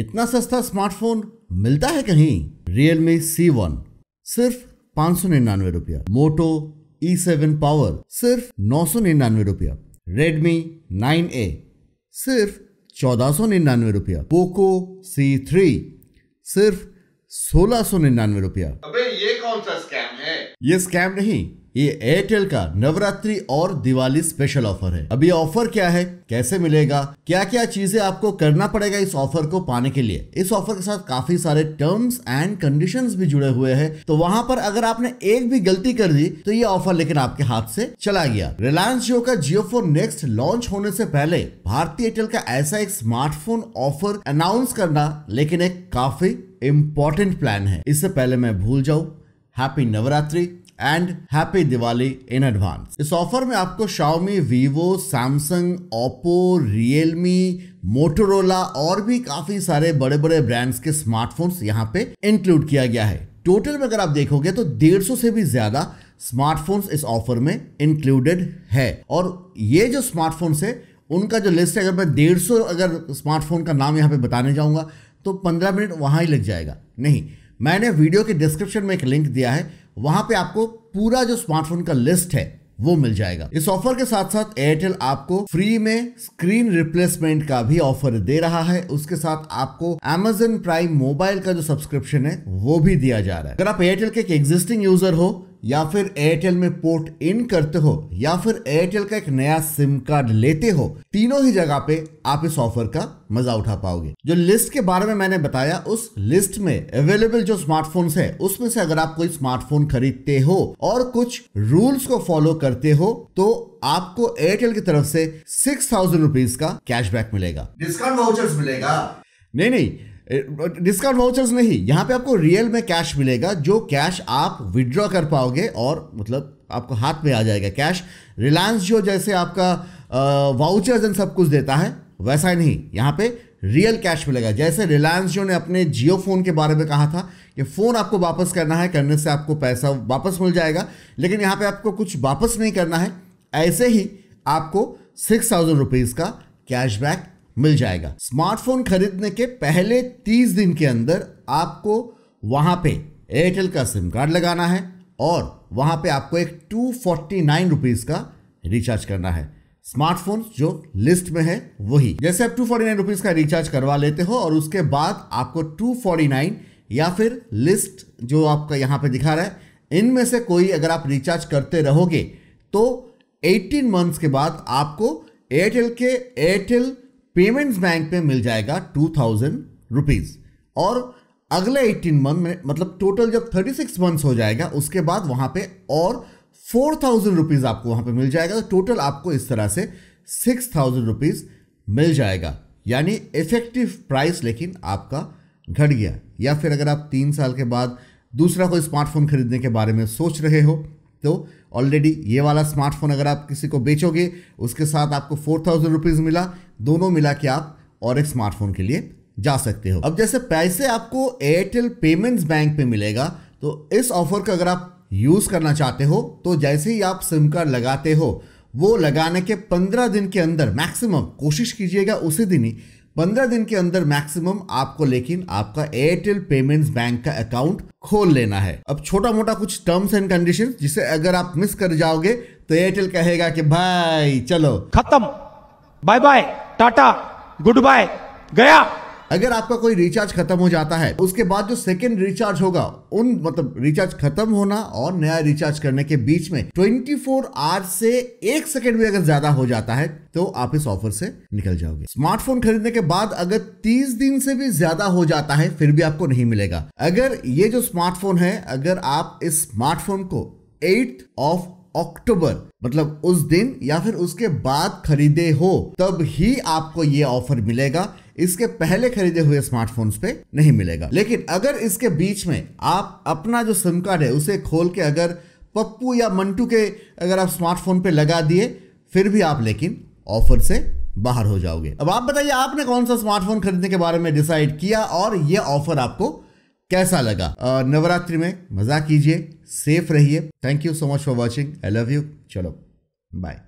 इतना सस्ता स्मार्टफोन मिलता है कहीं रियलमी सी वन सिर्फ पाँच सौ निन्यानवे रुपया मोटो ई सेवन पावर सिर्फ नौ सौ निन्यानवे रुपया रेडमी नाइन ए सिर्फ चौदह सौ निन्यानवे रुपया पोको सी थ्री सिर्फ सोलह सौ निन्यानवे रुपया अबे ये कौन सा स्कैम ये स्कैम नहीं ये एयरटेल का नवरात्रि और दिवाली स्पेशल ऑफर है अब ये ऑफर क्या है कैसे मिलेगा क्या क्या चीजें आपको करना पड़ेगा इस ऑफर को पाने के लिए इस ऑफर के साथ काफी सारे टर्म्स एंड कंडीशंस भी जुड़े हुए हैं तो वहां पर अगर आपने एक भी गलती कर दी तो ये ऑफर लेकिन आपके हाथ से चला गया रिलायंस जियो का जियो फोन नेक्स्ट लॉन्च होने से पहले भारतीय एयरटेल का ऐसा एक स्मार्टफोन ऑफर अनाउंस करना लेकिन एक काफी इम्पोर्टेंट प्लान है इससे पहले मैं भूल जाऊं happy Navratri and happy Diwali in advance इस ऑफर में आपको Xiaomi Vivo Samsung Oppo Realme Motorola और भी काफी सारे बड़े बड़े ब्रांड्स के स्मार्टफोन्स यहाँ पे इंक्लूड किया गया है टोटल में अगर आप देखोगे तो 150 से भी ज्यादा स्मार्टफोन्स इस ऑफर में इंक्लूडेड है और ये जो स्मार्टफोन्स है उनका जो लिस्ट है अगर मैं डेढ़ सौ अगर स्मार्टफोन का नाम यहाँ पे बताने जाऊँगा तो पंद्रह मिनट वहाँ ही लग जाएगा नहीं मैंने वीडियो के डिस्क्रिप्शन में एक लिंक दिया है वहां पे आपको पूरा जो स्मार्टफोन का लिस्ट है वो मिल जाएगा इस ऑफर के साथ साथ एयरटेल आपको फ्री में स्क्रीन रिप्लेसमेंट का भी ऑफर दे रहा है उसके साथ आपको एमेजन प्राइम मोबाइल का जो सब्सक्रिप्शन है वो भी दिया जा रहा है अगर आप एयरटेल के एक एग्जिस्टिंग यूजर हो या फिर एयरटेल में पोर्ट इन करते हो या फिर एयरटेल का एक नया सिम कार्ड लेते हो तीनों ही जगह पे आप इस ऑफर का मजा उठा पाओगे जो लिस्ट के बारे में मैंने बताया उस लिस्ट में अवेलेबल जो स्मार्टफोन्स है उसमें से अगर आप कोई स्मार्टफोन खरीदते हो और कुछ रूल्स को फॉलो करते हो तो आपको एयरटेल की तरफ से सिक्स थाउजेंड रुपीज का कैशबैक मिलेगा डिस्काउंट वाउचर्स मिलेगा नहीं नहीं डिस्काउंट वाउचर्स नहीं यहाँ पे आपको रियल में कैश मिलेगा जो कैश आप विड्रॉ कर पाओगे और मतलब आपको हाथ में आ जाएगा कैश रिलायंस जो जैसे आपका वाउचर्स एंड सब कुछ देता है वैसा ही नहीं यहाँ पे रियल कैश मिलेगा जैसे रिलायंस जो ने अपने जियो फ़ोन के बारे में कहा था कि फ़ोन आपको वापस करना है करने से आपको पैसा वापस मिल जाएगा लेकिन यहाँ पे आपको कुछ वापस नहीं करना है ऐसे ही आपको सिक्स थाउजेंड रुपीज़ का कैशबैक मिल जाएगा स्मार्टफोन खरीदने के पहले 30 दिन के अंदर आपको वहां पे एयरटेल का सिम कार्ड लगाना है और वहां पे आपको एक टू फोर्टी नाइन रुपीज का रिचार्ज करना है स्मार्टफोन जो लिस्ट में है वही जैसे आप टू फोर्टी नाइन रुपीज का रिचार्ज करवा लेते हो और उसके बाद आपको टू फोर्टी नाइन या फिर लिस्ट जो आपका यहाँ पे दिखा रहा है इनमें से कोई अगर आप रिचार्ज करते रहोगे तो 18 मंथ्स के बाद आपको एयरटेल के एयरटेल पेमेंट्स बैंक में मिल जाएगा टू थाउजेंड रुपीज़ और अगले एटीन मंथ में मतलब टोटल जब थर्टी सिक्स मंथ्स हो जाएगा उसके बाद वहाँ पे और फोर थाउजेंड रुपीज़ आपको वहाँ पे मिल जाएगा तो टोटल आपको इस तरह से सिक्स थाउजेंड रुपीज़ मिल जाएगा यानी इफेक्टिव प्राइस लेकिन आपका घट गया या फिर अगर आप तीन साल के बाद दूसरा कोई स्मार्टफोन खरीदने के बारे में सोच रहे हो तो ऑलरेडी ये वाला स्मार्टफोन अगर आप किसी को बेचोगे उसके साथ आपको फोर थाउजेंड रुपीज़ मिला दोनों मिला के आप और एक स्मार्टफोन के लिए जा सकते हो अब जैसे पैसे आपको एयरटेल पेमेंट्स बैंक पे मिलेगा तो इस ऑफर का अगर आप यूज़ करना चाहते हो तो जैसे ही आप सिम कार्ड लगाते हो वो लगाने के पंद्रह दिन के अंदर मैक्सिमम कोशिश कीजिएगा उसी दिन ही पंद्रह दिन के अंदर मैक्सिमम आपको लेकिन आपका एयरटेल पेमेंट्स बैंक का अकाउंट खोल लेना है अब छोटा मोटा कुछ टर्म्स एंड कंडीशन जिसे अगर आप मिस कर जाओगे तो एयरटेल कहेगा कि भाई चलो खत्म bye bye tata goodbye गया अगर आपका कोई रिचार्ज खत्म हो जाता है उसके बाद जो सेकेंड रिचार्ज होगा उन मतलब रिचार्ज खत्म होना और नया रिचार्ज करने के बीच में 24 फोर आवर से एक सेकेंड भी अगर ज्यादा हो जाता है तो आप इस ऑफर से निकल जाओगे स्मार्टफोन खरीदने के बाद अगर 30 दिन से भी ज्यादा हो जाता है फिर भी आपको नहीं मिलेगा अगर ये जो स्मार्टफोन है अगर आप इस स्मार्टफोन को एट ऑफ अक्टूबर मतलब उस दिन या फिर उसके बाद खरीदे हो तब ही आपको ये ऑफर मिलेगा इसके पहले खरीदे हुए स्मार्टफोन्स पे नहीं मिलेगा लेकिन अगर इसके बीच में आप अपना जो सिम कार्ड है उसे खोल के अगर पप्पू या मंटू के अगर आप स्मार्टफोन पे लगा दिए फिर भी आप लेकिन ऑफर से बाहर हो जाओगे अब आप बताइए आपने कौन सा स्मार्टफोन खरीदने के बारे में डिसाइड किया और ये ऑफर आपको कैसा लगा नवरात्रि में मजा कीजिए सेफ रहिए thank you so much for watching I love you चलो बाय